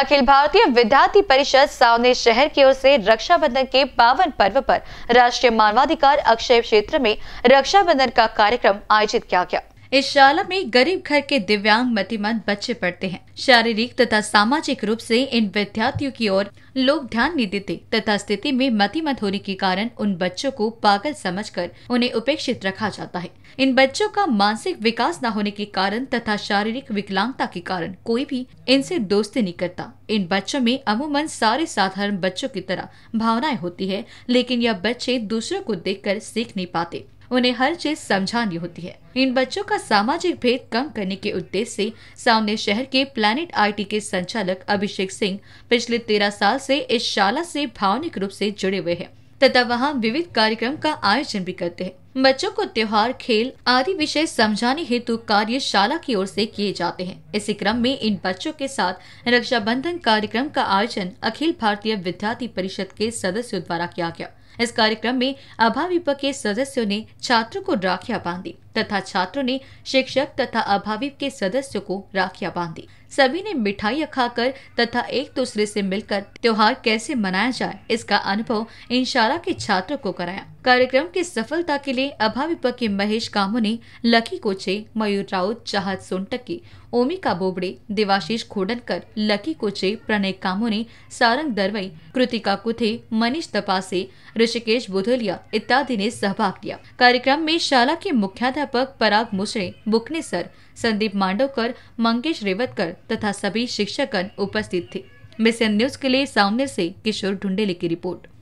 अखिल भारतीय विद्यार्थी परिषद सावने शहर की ओर से रक्षाबंधन के पावन पर्व पर राष्ट्रीय मानवाधिकार अक्षय क्षेत्र में रक्षाबंधन का कार्यक्रम आयोजित किया गया इस शाला में गरीब घर के दिव्यांग मतिमंद बच्चे पढ़ते हैं शारीरिक तथा सामाजिक रूप से इन विद्यार्थियों की ओर लोग ध्यान नहीं देते तथा स्थिति में मतिमत होने के कारण उन बच्चों को पागल समझकर उन्हें उपेक्षित रखा जाता है इन बच्चों का मानसिक विकास न होने के कारण तथा शारीरिक विकलांगता के कारण कोई भी इनसे दोस्ती नहीं करता इन बच्चों में अमूमन सारे साधारण बच्चों की तरह भावनाएं होती है लेकिन यह बच्चे दूसरों को देखकर सीख नहीं पाते उन्हें हर चीज समझानी होती है इन बच्चों का सामाजिक भेद कम करने के उद्देश्य से सामने शहर के प्लानिट आईटी के संचालक अभिषेक सिंह पिछले तेरह साल से इस शाला से भावनिक रूप से जुड़े हुए हैं तथा वहाँ विविध कार्यक्रम का आयोजन भी करते हैं बच्चों को त्योहार खेल आदि विषय समझाने हेतु कार्य शाला की ओर से किए जाते हैं इसी क्रम में इन बच्चों के साथ रक्षाबंधन कार्यक्रम का आयोजन अखिल भारतीय विद्यार्थी परिषद के सदस्यों द्वारा किया गया इस कार्यक्रम में अभावी के सदस्यों ने छात्रों को राखियां बांधी तथा छात्रों ने शिक्षक तथा अभावी के सदस्यों को राखियां बांधी सभी ने मिठाइया खाकर तथा एक दूसरे से मिलकर त्योहार कैसे मनाया जाए इसका अनुभव इन शाला के छात्रों को कराया कार्यक्रम की सफलता के लिए अभावी के महेश कामो ने लकी कोचे मयूर राउत चाहत सोनटक्की ओमिका बोबड़े देवाशीष खोडनकर लकी कोचे प्रणय कामो ने सारंग दरवई कृतिका कुथे मनीष तपासे ऋषिकेश बुधुलिया इत्यादि ने सहभाग लिया कार्यक्रम में शाला के मुख्याध्यापक पराग मुश्रे बुकने सर संदीप मांडवकर मंगेश रेवतकर तथा सभी शिक्षकगण उपस्थित थे मिशन न्यूज के लिए सामने से किशोर ढुंडेली की रिपोर्ट